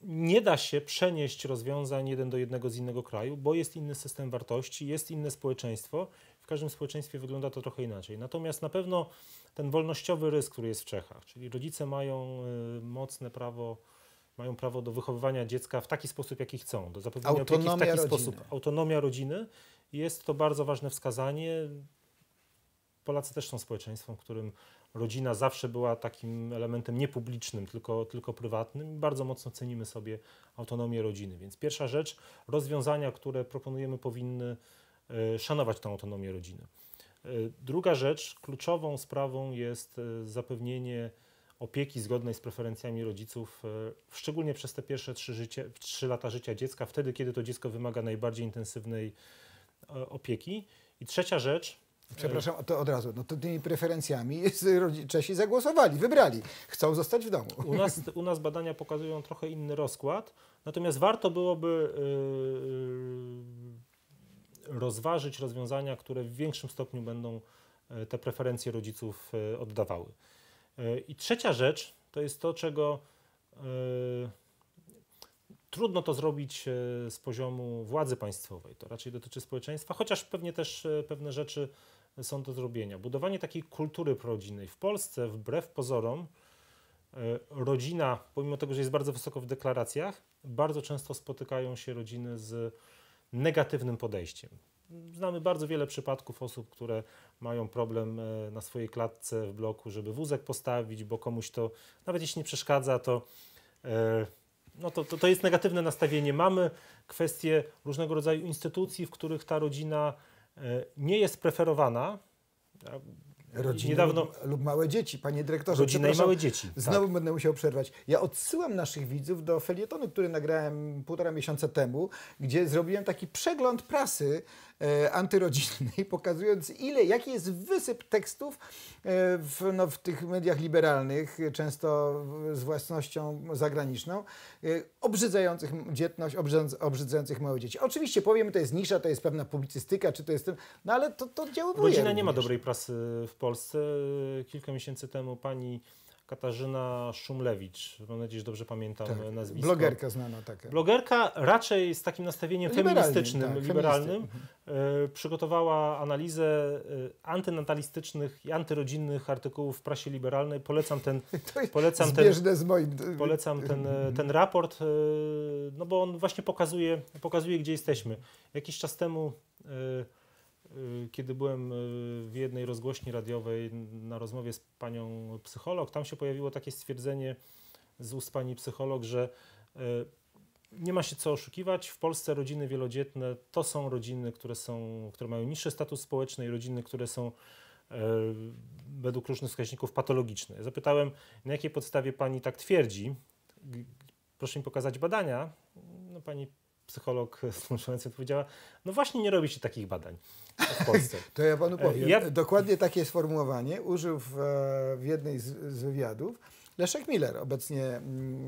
nie da się przenieść rozwiązań jeden do jednego z innego kraju, bo jest inny system wartości, jest inne społeczeństwo. W każdym społeczeństwie wygląda to trochę inaczej. Natomiast na pewno ten wolnościowy rys, który jest w Czechach, czyli rodzice mają y, mocne prawo, mają prawo do wychowywania dziecka w taki sposób, jaki chcą, do zapewnienia autonomia opieki w taki rodziny. sposób. Autonomia rodziny. Jest to bardzo ważne wskazanie. Polacy też są społeczeństwem, w którym rodzina zawsze była takim elementem niepublicznym, tylko, tylko prywatnym i bardzo mocno cenimy sobie autonomię rodziny. Więc pierwsza rzecz, rozwiązania, które proponujemy, powinny e, szanować tę autonomię rodziny. E, druga rzecz, kluczową sprawą jest e, zapewnienie opieki zgodnej z preferencjami rodziców, szczególnie przez te pierwsze trzy, życie, trzy lata życia dziecka, wtedy, kiedy to dziecko wymaga najbardziej intensywnej opieki. I trzecia rzecz, Przepraszam, to od razu. No to tymi preferencjami Czesi zagłosowali, wybrali. Chcą zostać w domu. U nas, u nas badania pokazują trochę inny rozkład. Natomiast warto byłoby yy, yy, rozważyć rozwiązania, które w większym stopniu będą yy, te preferencje rodziców oddawały. I trzecia rzecz to jest to, czego Trudno to zrobić z poziomu władzy państwowej, to raczej dotyczy społeczeństwa, chociaż pewnie też pewne rzeczy są do zrobienia. Budowanie takiej kultury prorodzinnej. W Polsce, wbrew pozorom, e, rodzina, pomimo tego, że jest bardzo wysoko w deklaracjach, bardzo często spotykają się rodziny z negatywnym podejściem. Znamy bardzo wiele przypadków osób, które mają problem e, na swojej klatce w bloku, żeby wózek postawić, bo komuś to, nawet jeśli nie przeszkadza, to, e, no to, to, to jest negatywne nastawienie. Mamy kwestie różnego rodzaju instytucji, w których ta rodzina E, nie jest preferowana. Rodziny niedawno... lub małe dzieci, panie dyrektorze. Rodzina i małe dzieci. Tak. Znowu tak. będę musiał przerwać. Ja odsyłam naszych widzów do felietonu, który nagrałem półtora miesiąca temu, gdzie zrobiłem taki przegląd prasy E, antyrodzinnej, pokazując ile, jaki jest wysyp tekstów e, w, no, w tych mediach liberalnych, często z własnością zagraniczną, e, obrzydzających dzietność, obrzydzających małe dzieci. Oczywiście powiemy, to jest nisza, to jest pewna publicystyka, czy to jest... ten, No ale to, to działa. Rodzina nie ma dobrej prasy w Polsce. Kilka miesięcy temu pani Katarzyna Szumlewicz, mam nadzieję, że dobrze pamiętam tak. nazwisko. Blogerka znana taka. Blogerka raczej z takim nastawieniem feministycznym, tak, liberalnym, mhm. e, przygotowała analizę e, antynatalistycznych i antyrodzinnych artykułów w prasie liberalnej. Polecam ten, polecam ten, moim... polecam ten, e, mhm. ten raport, no bo on właśnie pokazuje, pokazuje, gdzie jesteśmy. Jakiś czas temu... Y, kiedy byłem y, w jednej rozgłośni radiowej na rozmowie z panią psycholog, tam się pojawiło takie stwierdzenie z ust pani psycholog, że y, nie ma się co oszukiwać. W Polsce rodziny wielodzietne to są rodziny, które, są, które mają niższy status społeczny i rodziny, które są e, według różnych wskaźników patologiczne. Zapytałem, na jakiej podstawie pani tak twierdzi. Proszę mi pokazać badania. No, pani psycholog z odpowiedziała, no właśnie nie robi się takich badań. Polsce. To ja panu powiem. Ja... Dokładnie takie sformułowanie użył w, e, w jednej z, z, wywiadów Leszek Miller, obecnie mm,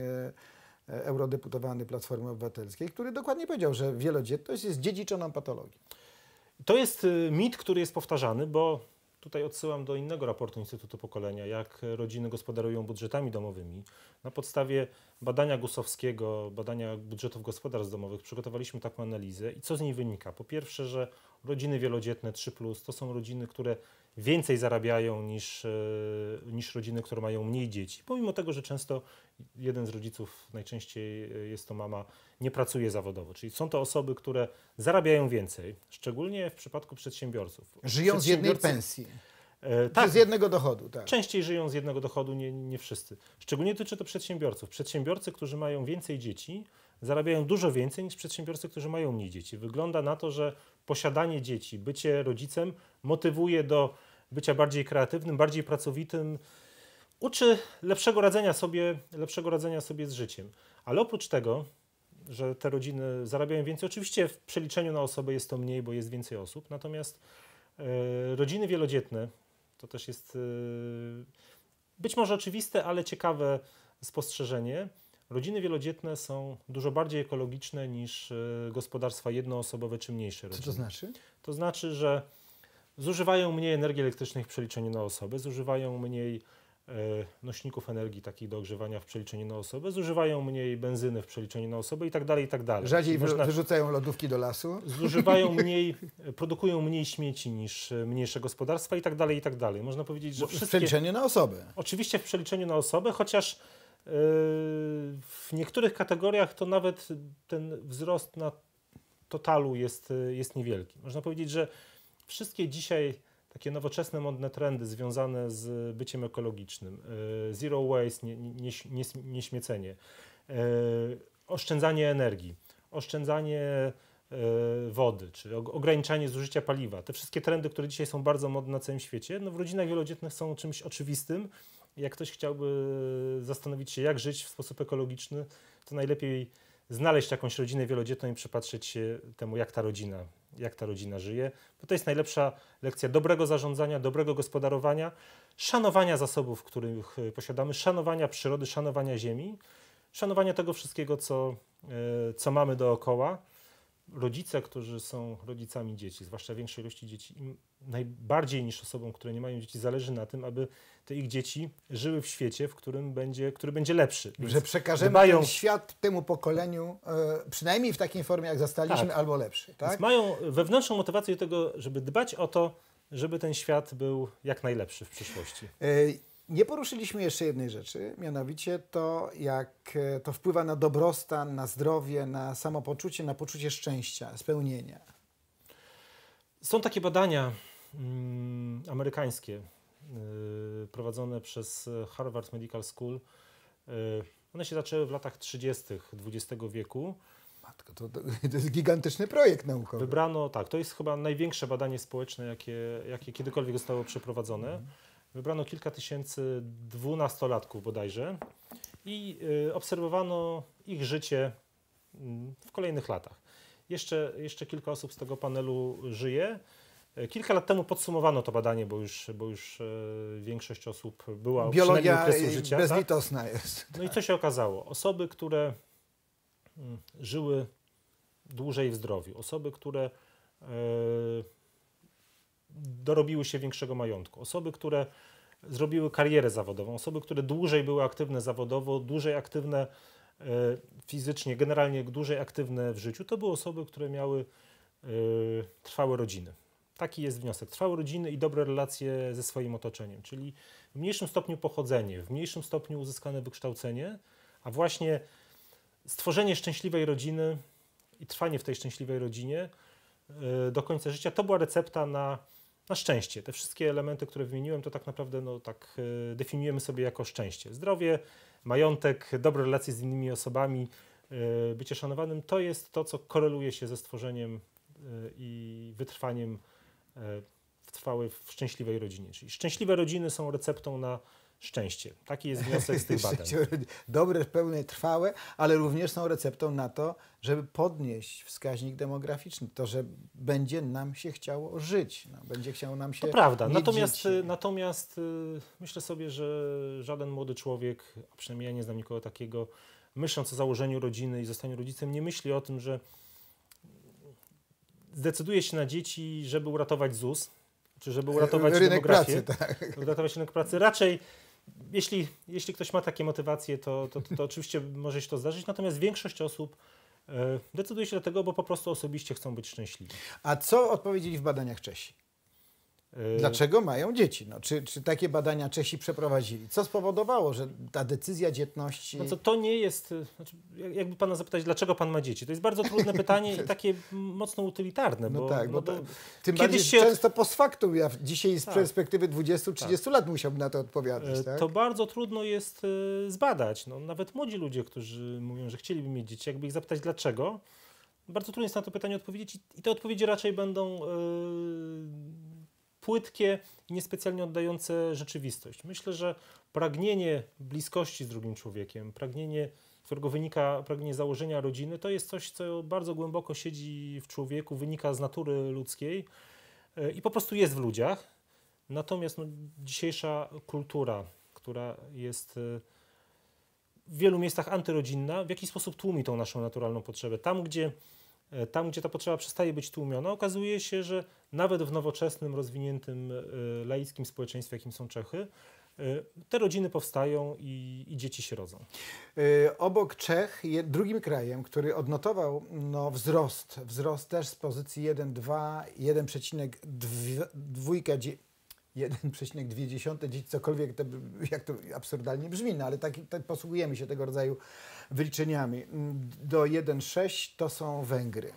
e, eurodeputowany Platformy Obywatelskiej, który dokładnie powiedział, że wielodzietność jest dziedziczoną patologią. To jest y, mit, który jest powtarzany, bo Tutaj odsyłam do innego raportu Instytutu Pokolenia, jak rodziny gospodarują budżetami domowymi. Na podstawie badania Gusowskiego, badania budżetów gospodarstw domowych, przygotowaliśmy taką analizę i co z niej wynika? Po pierwsze, że rodziny wielodzietne 3, to są rodziny, które więcej zarabiają niż, e, niż rodziny, które mają mniej dzieci. Pomimo tego, że często jeden z rodziców, najczęściej e, jest to mama, nie pracuje zawodowo. Czyli są to osoby, które zarabiają więcej, szczególnie w przypadku przedsiębiorców. Żyją z jednej pensji. E, tak, z jednego dochodu, tak. Częściej żyją z jednego dochodu, nie, nie wszyscy. Szczególnie dotyczy to przedsiębiorców. Przedsiębiorcy, którzy mają więcej dzieci, zarabiają dużo więcej niż przedsiębiorcy, którzy mają mniej dzieci. Wygląda na to, że posiadanie dzieci, bycie rodzicem motywuje do bycia bardziej kreatywnym, bardziej pracowitym, uczy lepszego radzenia sobie, lepszego radzenia sobie z życiem. Ale oprócz tego, że te rodziny zarabiają więcej, oczywiście w przeliczeniu na osobę jest to mniej, bo jest więcej osób, natomiast e, rodziny wielodzietne to też jest e, być może oczywiste, ale ciekawe spostrzeżenie Rodziny wielodzietne są dużo bardziej ekologiczne niż e, gospodarstwa jednoosobowe czy mniejsze rodziny. Co to znaczy? To znaczy, że zużywają mniej energii elektrycznej w przeliczeniu na osobę, zużywają mniej e, nośników energii takich do ogrzewania w przeliczeniu na osobę, zużywają mniej benzyny w przeliczeniu na osobę i tak dalej, i tak dalej. Rzadziej Można... wyrzucają lodówki do lasu. Zużywają mniej, produkują mniej śmieci niż e, mniejsze gospodarstwa i tak dalej, i tak dalej. Można powiedzieć, że wszystkie... W przeliczeniu na osobę. Oczywiście w przeliczeniu na osobę, chociaż Yy, w niektórych kategoriach to nawet ten wzrost na totalu jest, yy, jest niewielki. Można powiedzieć, że wszystkie dzisiaj takie nowoczesne, modne trendy związane z byciem ekologicznym, yy, zero waste, nieśmiecenie, nie, nie, nie oszczędzanie energii, oszczędzanie wody, czy ograniczanie zużycia paliwa. Te wszystkie trendy, które dzisiaj są bardzo modne na całym świecie, no w rodzinach wielodzietnych są czymś oczywistym, jak ktoś chciałby zastanowić się, jak żyć w sposób ekologiczny, to najlepiej znaleźć jakąś rodzinę wielodzietną i przypatrzeć się temu, jak ta rodzina, jak ta rodzina żyje, bo to jest najlepsza lekcja dobrego zarządzania, dobrego gospodarowania, szanowania zasobów, których e, posiadamy, szanowania przyrody, szanowania ziemi, szanowania tego wszystkiego, co, e, co mamy dookoła rodzice, którzy są rodzicami dzieci, zwłaszcza większej ilości dzieci, im najbardziej niż osobom, które nie mają dzieci, zależy na tym, aby te ich dzieci żyły w świecie, w którym będzie, który będzie lepszy. że przekażemy dbają... ten świat temu pokoleniu, e, przynajmniej w takiej formie, jak zastaliśmy, tak. albo lepszy. Tak? Więc mają wewnętrzną motywację do tego, żeby dbać o to, żeby ten świat był jak najlepszy w przyszłości. E, nie poruszyliśmy jeszcze jednej rzeczy, mianowicie to, jak e, to wpływa na dobrostan, na zdrowie, na samopoczucie, na poczucie szczęścia, spełnienia. Są takie badania mm, amerykańskie e, prowadzone przez Harvard Medical School. E, one się zaczęły w latach 30. XX wieku. Matko, to, to, jest gigantyczny projekt naukowy. Wybrano, tak, to jest chyba największe badanie społeczne, jakie, jakie kiedykolwiek zostało przeprowadzone. Mhm. Wybrano kilka tysięcy dwunastolatków bodajże i y, obserwowano ich życie mm, w kolejnych latach. Jeszcze, jeszcze kilka osób z tego panelu żyje. E, kilka lat temu podsumowano to badanie, bo już, bo już e, większość osób była Biologia okresu życia. bezlitosna tak? jest. No i co się okazało? Osoby, które mm, żyły dłużej w zdrowiu, osoby, które e, dorobiły się większego majątku, osoby, które zrobiły karierę zawodową, osoby, które dłużej były aktywne zawodowo, dłużej aktywne e, fizycznie, generalnie dłużej aktywne w życiu, to były osoby, które miały e, trwałe rodziny. Taki jest wniosek. Trwałe rodziny i dobre relacje ze swoim otoczeniem, czyli w mniejszym stopniu pochodzenie, w mniejszym stopniu uzyskane wykształcenie, a właśnie stworzenie szczęśliwej rodziny i trwanie w tej szczęśliwej rodzinie e, do końca życia to była recepta na na szczęście, te wszystkie elementy, które wymieniłem, to tak naprawdę no, tak e, definiujemy sobie jako szczęście. Zdrowie, majątek, dobre relacje z innymi osobami, e, bycie szanowanym to jest to, co koreluje się ze stworzeniem e, i wytrwaniem w trwałej, w szczęśliwej rodzinie. Czyli szczęśliwe rodziny są receptą na szczęście. Taki jest wniosek z tych badań. Dobre, pełne, trwałe, ale również są receptą na to, żeby podnieść wskaźnik demograficzny. To, że będzie nam się chciało żyć. No, będzie chciało nam się To prawda. Natomiast, natomiast y, myślę sobie, że żaden młody człowiek, a przynajmniej ja nie znam nikogo takiego, myśląc o założeniu rodziny i zostaniu rodzicem, nie myśli o tym, że zdecyduje się na dzieci, żeby uratować ZUS, czy żeby uratować rynek demografię, pracy, tak. uratować rynek pracy. Raczej jeśli, jeśli ktoś ma takie motywacje, to, to, to, to oczywiście może się to zdarzyć, natomiast większość osób e, decyduje się do tego, bo po prostu osobiście chcą być szczęśliwi. A co odpowiedzieli w badaniach Czesi? Y, dlaczego mają dzieci? No, czy, czy takie badania Czesi przeprowadzili? Co spowodowało, że ta decyzja dzietności. No to, to nie jest. Y, znaczy, jakby pana zapytać, dlaczego pan ma dzieci? To jest bardzo trudne pytanie i takie mocno utylitarne. No tak, no bo to, tym bardziej się... często post factum. Ja dzisiaj z tak, perspektywy 20-30 tak. lat musiałbym na to odpowiadać. Y, tak? To bardzo trudno jest zbadać. No, nawet młodzi ludzie, którzy mówią, że chcieliby mieć dzieci, jakby ich zapytać dlaczego, bardzo trudno jest na to pytanie odpowiedzieć i te odpowiedzi raczej będą. Yy płytkie i niespecjalnie oddające rzeczywistość. Myślę, że pragnienie bliskości z drugim człowiekiem, pragnienie, z którego wynika pragnienie założenia rodziny, to jest coś, co bardzo głęboko siedzi w człowieku, wynika z natury ludzkiej e, i po prostu jest w ludziach. Natomiast no, dzisiejsza kultura, która jest e, w wielu miejscach antyrodzinna, w jakiś sposób tłumi tą naszą naturalną potrzebę. Tam, gdzie E, tam gdzie ta potrzeba przestaje być tłumiona, okazuje się, że nawet w nowoczesnym, rozwiniętym e, laickim społeczeństwie, jakim są Czechy, e, te rodziny powstają i, i, dzieci się rodzą. Obok Czech, drugim krajem, który odnotował no, wzrost, wzrost też z pozycji 1,2, 1,2 1,2 czy cokolwiek, to, jak to absurdalnie brzmi, no ale tak, tak posługujemy się tego rodzaju wyliczeniami. Do 1,6 to są Węgry.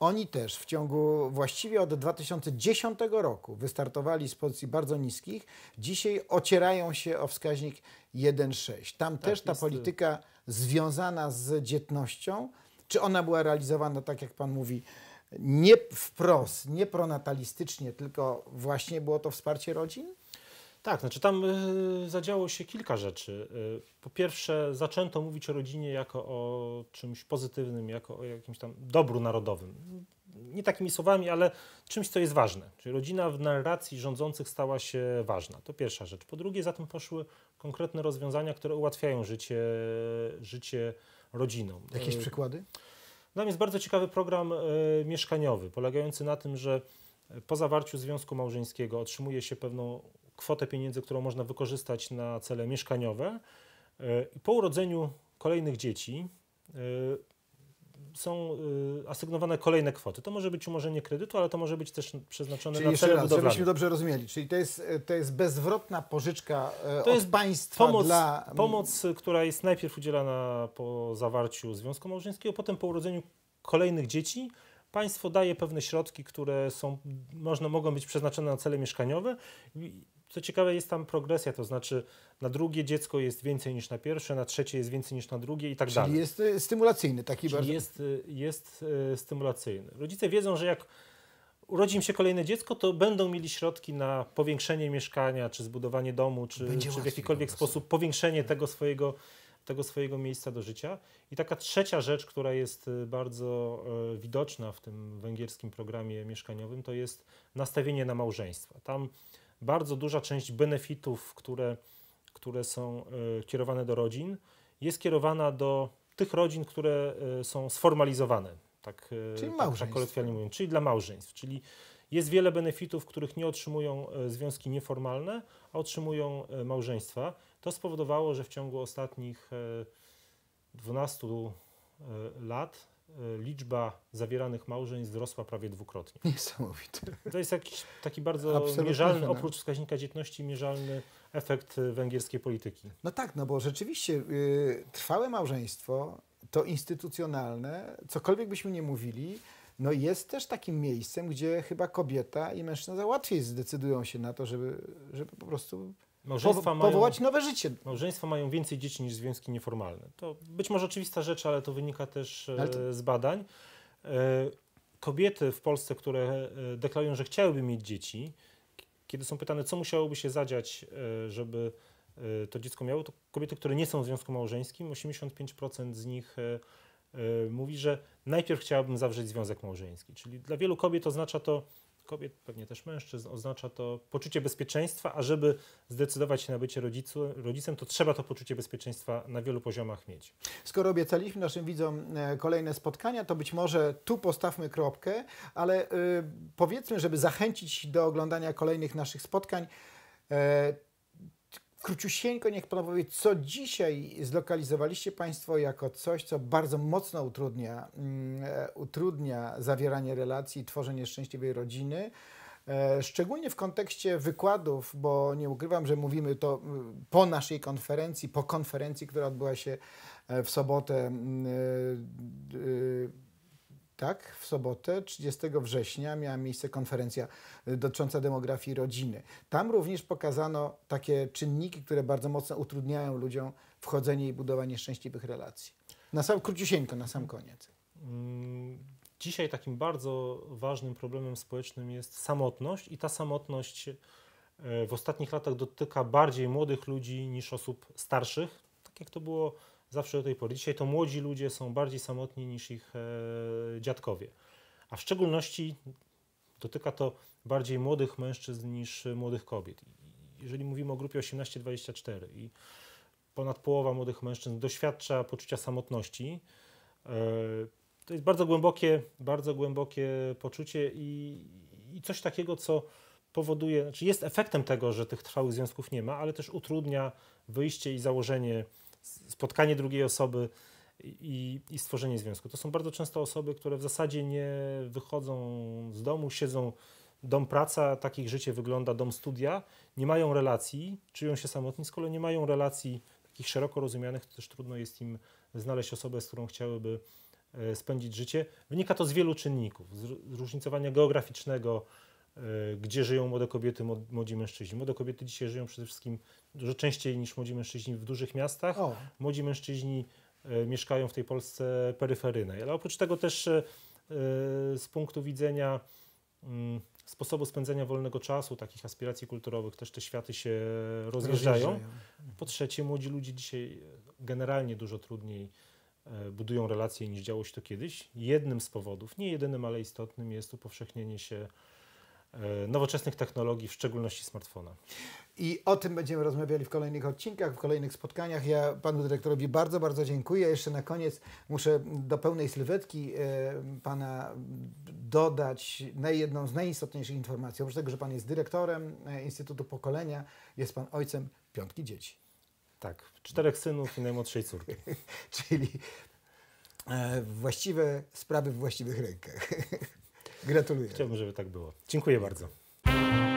Oni też w ciągu właściwie od 2010 roku wystartowali z pozycji bardzo niskich. Dzisiaj ocierają się o wskaźnik 1,6. Tam tak, też ta y, polityka związana z dzietnością, czy ona była realizowana tak, jak pan mówi, nie wprost, nie pronatalistycznie, tylko właśnie było to wsparcie rodzin? Tak, znaczy tam e, zadziało się kilka rzeczy. E, po pierwsze, zaczęto mówić o rodzinie jako o czymś pozytywnym, jako o jakimś tam dobru narodowym. Nie takimi słowami, ale czymś, co jest ważne. Czyli rodzina w narracji rządzących stała się ważna. To pierwsza rzecz. Po drugie, za tym poszły konkretne rozwiązania, które ułatwiają życie, życie rodzinom. Jakieś e, przykłady? Dla mnie jest bardzo ciekawy program e, mieszkaniowy, polegający na tym, że po zawarciu związku małżeńskiego otrzymuje się pewną kwotę pieniędzy, którą można wykorzystać na cele mieszkaniowe. E, po urodzeniu kolejnych dzieci e, są y, asygnowane kolejne kwoty. To może być umorzenie kredytu, ale to może być też przeznaczone czyli na cele raz, budowlane. Żebyśmy dobrze rozumieli, czyli to jest, y, to jest bezwrotna pożyczka y, to jest państwa pomoc, dla... Pomoc, która jest najpierw udzielana po zawarciu związku małżeńskiego, potem po urodzeniu kolejnych dzieci, państwo daje pewne środki, które są, można, mogą być przeznaczone na cele mieszkaniowe co ciekawe, jest tam progresja, to znaczy na drugie dziecko jest więcej niż na pierwsze, na trzecie jest więcej niż na drugie i tak Czyli dalej. Czyli jest e, stymulacyjny taki Czyli bardzo. Jest, e, jest e, stymulacyjny. Rodzice wiedzą, że jak urodzi im się kolejne dziecko, to będą mieli środki na powiększenie mieszkania, czy zbudowanie domu, czy, czy w jakikolwiek sposób powiększenie tego swojego, tego swojego miejsca do życia. I taka trzecia rzecz, która jest bardzo widoczna w tym węgierskim programie mieszkaniowym, to jest nastawienie na małżeństwa. Tam bardzo duża część benefitów, które, które są e, kierowane do rodzin, jest kierowana do tych rodzin, które e, są sformalizowane, tak, e, czyli tak, tak czyli dla małżeństw. Czyli jest wiele benefitów, których nie otrzymują związki nieformalne, a otrzymują małżeństwa. To spowodowało, że w ciągu ostatnich 12 lat E, liczba zawieranych małżeń wzrosła prawie dwukrotnie. Niesamowite. To jest jakiś taki bardzo Absolutnie mierzalny, no. oprócz wskaźnika dzietności, mierzalny efekt e, węgierskiej polityki. No tak, no bo rzeczywiście yy, trwałe małżeństwo, to instytucjonalne, cokolwiek byśmy nie mówili, no jest też takim miejscem, gdzie chyba kobieta i mężczyzna łatwiej zdecydują się na to, żeby, żeby po prostu Małżeństwa powołać mają, nowe życie. Małżeństwa mają więcej dzieci niż związki nieformalne. To być może oczywista rzecz, ale to wynika też e, to... z badań. E, kobiety w Polsce, które e, deklarują, że chciałyby mieć dzieci, kiedy są pytane, co musiałoby się zadziać, żeby to dziecko miało, to kobiety, które nie są w związku małżeńskim, 85% z nich mówi, że najpierw chciałabym zawrzeć związek małżeński. Czyli dla wielu kobiet oznacza to kobiet, pewnie też mężczyzn, oznacza to poczucie bezpieczeństwa, a żeby zdecydować się na bycie rodzicu, rodzicem, to trzeba to poczucie bezpieczeństwa na wielu poziomach mieć. Skoro obiecaliśmy naszym widzom e, kolejne spotkania, to być może tu postawmy kropkę, ale e, powiedzmy, żeby zachęcić do oglądania kolejnych naszych spotkań, e, króciusieńko niech Pan powie, co dzisiaj zlokalizowaliście Państwo jako coś, co bardzo mocno utrudnia, mm, e, utrudnia zawieranie relacji, tworzenie szczęśliwej rodziny. E, szczególnie w kontekście wykładów, bo nie ukrywam, że mówimy to mm, po naszej konferencji, po konferencji, która odbyła się e, w sobotę. Mm, tak, w sobotę 30 września miała miejsce konferencja y, dotycząca demografii rodziny. Tam również pokazano takie czynniki, które bardzo mocno utrudniają ludziom wchodzenie i budowanie szczęśliwych relacji. Na sam, króciusieńko, na sam koniec. Mm, dzisiaj takim bardzo ważnym problemem społecznym jest samotność i ta samotność e, w ostatnich latach dotyka bardziej młodych ludzi niż osób starszych, tak jak to było zawsze do tej pory. Dzisiaj to młodzi ludzie są bardziej samotni niż ich e, dziadkowie. A w szczególności dotyka to bardziej młodych mężczyzn niż młodych kobiet. Jeżeli mówimy o grupie 18-24 i ponad połowa młodych mężczyzn doświadcza poczucia samotności, e, to jest bardzo głębokie, bardzo głębokie poczucie i, i coś takiego, co powoduje, znaczy jest efektem tego, że tych trwałych związków nie ma, ale też utrudnia wyjście i założenie spotkanie drugiej osoby i, i stworzenie związku. To są bardzo często osoby, które w zasadzie nie wychodzą z domu, siedzą dom praca, takich życie wygląda, dom studia, nie mają relacji, czują się samotni, z kolei nie mają relacji takich szeroko rozumianych, to też trudno jest im znaleźć osobę, z którą chciałyby e, spędzić życie. Wynika to z wielu czynników, zróżnicowania geograficznego, E, gdzie żyją młode kobiety, młodzi mężczyźni. Młode kobiety dzisiaj żyją przede wszystkim dużo częściej niż młodzi mężczyźni w dużych miastach. O. Młodzi mężczyźni e, mieszkają w tej Polsce peryferyjnej. Ale oprócz tego też e, z punktu widzenia mm, sposobu spędzenia wolnego czasu, takich aspiracji kulturowych, też te światy się rozjeżdżają. Po trzecie, młodzi ludzie dzisiaj generalnie dużo trudniej budują relacje niż działo się to kiedyś. Jednym z powodów, nie jedynym, ale istotnym jest upowszechnienie się E, nowoczesnych technologii, w szczególności smartfona. I o tym będziemy rozmawiali w kolejnych odcinkach, w kolejnych spotkaniach. Ja panu dyrektorowi bardzo, bardzo dziękuję. Jeszcze na koniec muszę do pełnej sylwetki e, pana dodać jedną z najistotniejszych informacji. Oprócz tego, że pan jest dyrektorem e, Instytutu Pokolenia, jest pan ojcem piątki dzieci. Tak, czterech synów i najmłodszej córki. Czyli właściwe sprawy w właściwych rękach. Gratuluję. Chciałbym, żeby tak było. Dziękuję bardzo.